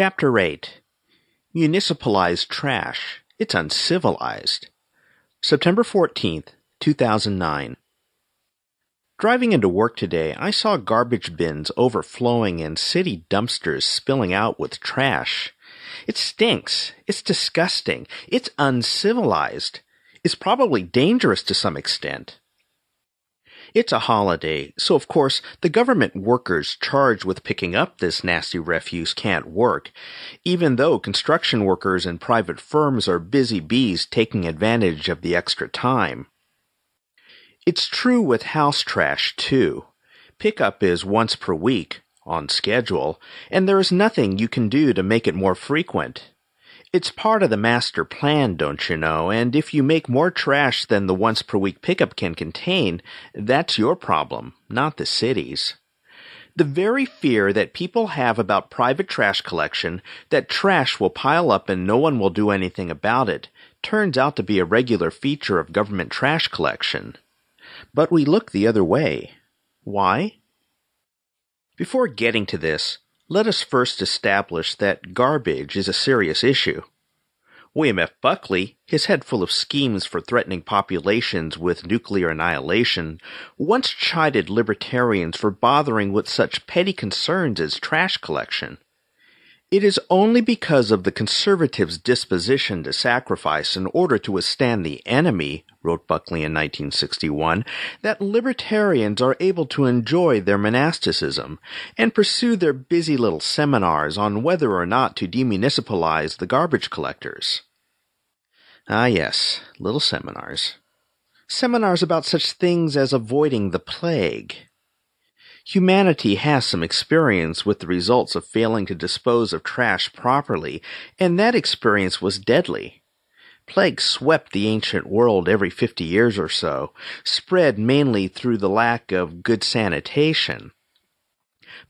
Chapter 8 Municipalized Trash. It's Uncivilized. September 14th, 2009. Driving into work today, I saw garbage bins overflowing and city dumpsters spilling out with trash. It stinks. It's disgusting. It's uncivilized. It's probably dangerous to some extent. It's a holiday, so of course the government workers charged with picking up this nasty refuse can't work, even though construction workers and private firms are busy bees taking advantage of the extra time. It's true with house trash, too. Pickup is once per week, on schedule, and there is nothing you can do to make it more frequent. It's part of the master plan, don't you know? And if you make more trash than the once per week pickup can contain, that's your problem, not the city's. The very fear that people have about private trash collection, that trash will pile up and no one will do anything about it, turns out to be a regular feature of government trash collection. But we look the other way. Why? Before getting to this, let us first establish that garbage is a serious issue. William F. Buckley, his head full of schemes for threatening populations with nuclear annihilation, once chided libertarians for bothering with such petty concerns as trash collection. It is only because of the conservatives' disposition to sacrifice in order to withstand the enemy, wrote Buckley in 1961, that libertarians are able to enjoy their monasticism and pursue their busy little seminars on whether or not to demunicipalize the garbage collectors. Ah, yes, little seminars. Seminars about such things as avoiding the plague Humanity has some experience with the results of failing to dispose of trash properly, and that experience was deadly. Plague swept the ancient world every 50 years or so, spread mainly through the lack of good sanitation.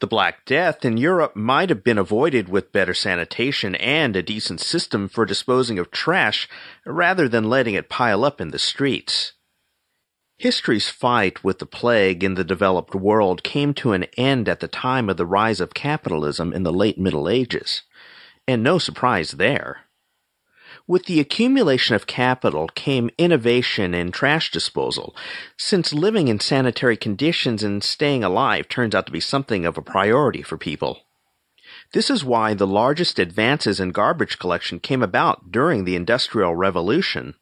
The Black Death in Europe might have been avoided with better sanitation and a decent system for disposing of trash rather than letting it pile up in the streets. History's fight with the plague in the developed world came to an end at the time of the rise of capitalism in the late Middle Ages, and no surprise there. With the accumulation of capital came innovation in trash disposal, since living in sanitary conditions and staying alive turns out to be something of a priority for people. This is why the largest advances in garbage collection came about during the Industrial Revolution.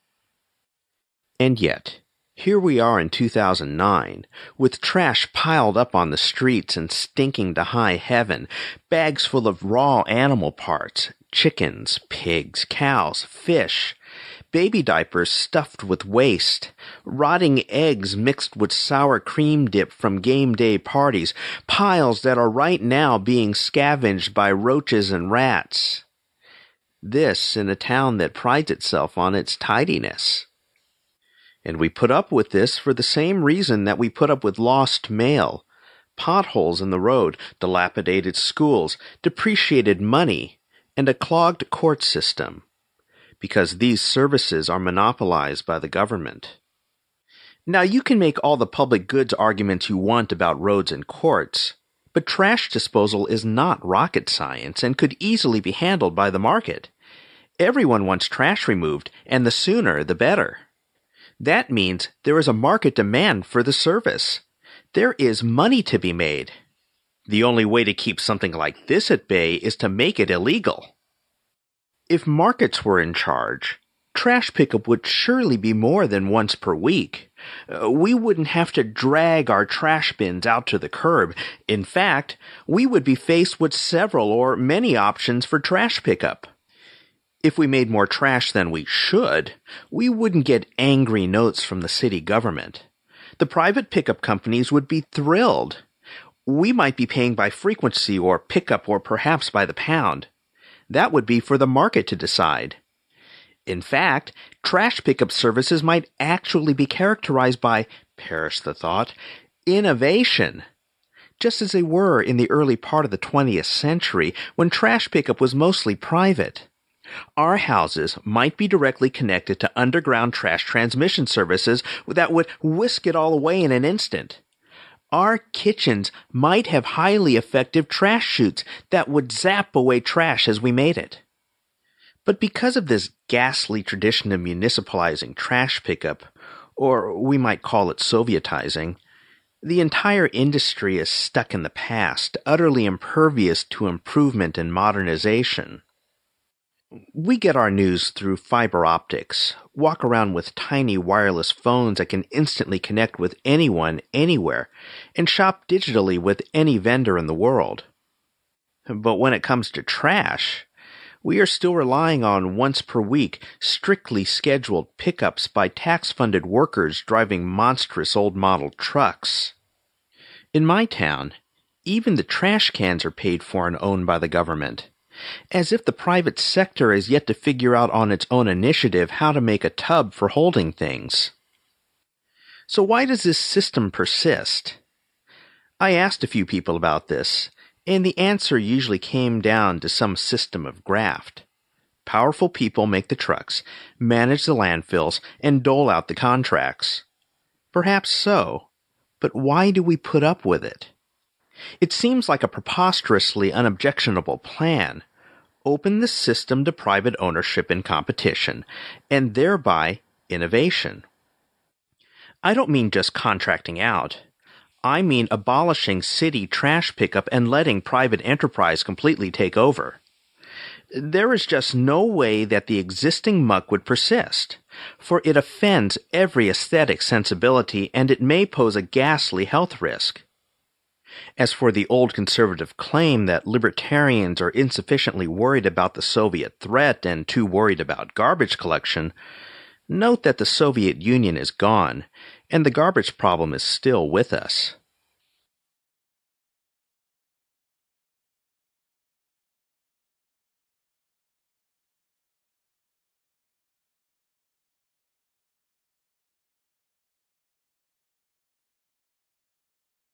And yet, here we are in 2009, with trash piled up on the streets and stinking to high heaven, bags full of raw animal parts, chickens, pigs, cows, fish, baby diapers stuffed with waste, rotting eggs mixed with sour cream dip from game day parties, piles that are right now being scavenged by roaches and rats. This in a town that prides itself on its tidiness. And we put up with this for the same reason that we put up with lost mail, potholes in the road, dilapidated schools, depreciated money, and a clogged court system, because these services are monopolized by the government. Now, you can make all the public goods arguments you want about roads and courts, but trash disposal is not rocket science and could easily be handled by the market. Everyone wants trash removed, and the sooner the better. That means there is a market demand for the service. There is money to be made. The only way to keep something like this at bay is to make it illegal. If markets were in charge, trash pickup would surely be more than once per week. Uh, we wouldn't have to drag our trash bins out to the curb. In fact, we would be faced with several or many options for trash pickup if we made more trash than we should, we wouldn't get angry notes from the city government. The private pickup companies would be thrilled. We might be paying by frequency or pickup or perhaps by the pound. That would be for the market to decide. In fact, trash pickup services might actually be characterized by, perish the thought, innovation. Just as they were in the early part of the 20th century when trash pickup was mostly private. Our houses might be directly connected to underground trash transmission services that would whisk it all away in an instant. Our kitchens might have highly effective trash chutes that would zap away trash as we made it. But because of this ghastly tradition of municipalizing trash pickup, or we might call it Sovietizing, the entire industry is stuck in the past, utterly impervious to improvement and modernization. We get our news through fiber optics. Walk around with tiny wireless phones that can instantly connect with anyone, anywhere, and shop digitally with any vendor in the world. But when it comes to trash, we are still relying on once per week, strictly scheduled pickups by tax funded workers driving monstrous old model trucks. In my town, even the trash cans are paid for and owned by the government. As if the private sector is yet to figure out on its own initiative how to make a tub for holding things. So, why does this system persist? I asked a few people about this, and the answer usually came down to some system of graft. Powerful people make the trucks, manage the landfills, and dole out the contracts. Perhaps so, but why do we put up with it? It seems like a preposterously unobjectionable plan. Open the system to private ownership and competition, and thereby innovation. I don't mean just contracting out. I mean abolishing city trash pickup and letting private enterprise completely take over. There is just no way that the existing muck would persist, for it offends every aesthetic sensibility and it may pose a ghastly health risk. As for the old conservative claim that libertarians are insufficiently worried about the Soviet threat and too worried about garbage collection, note that the Soviet Union is gone, and the garbage problem is still with us.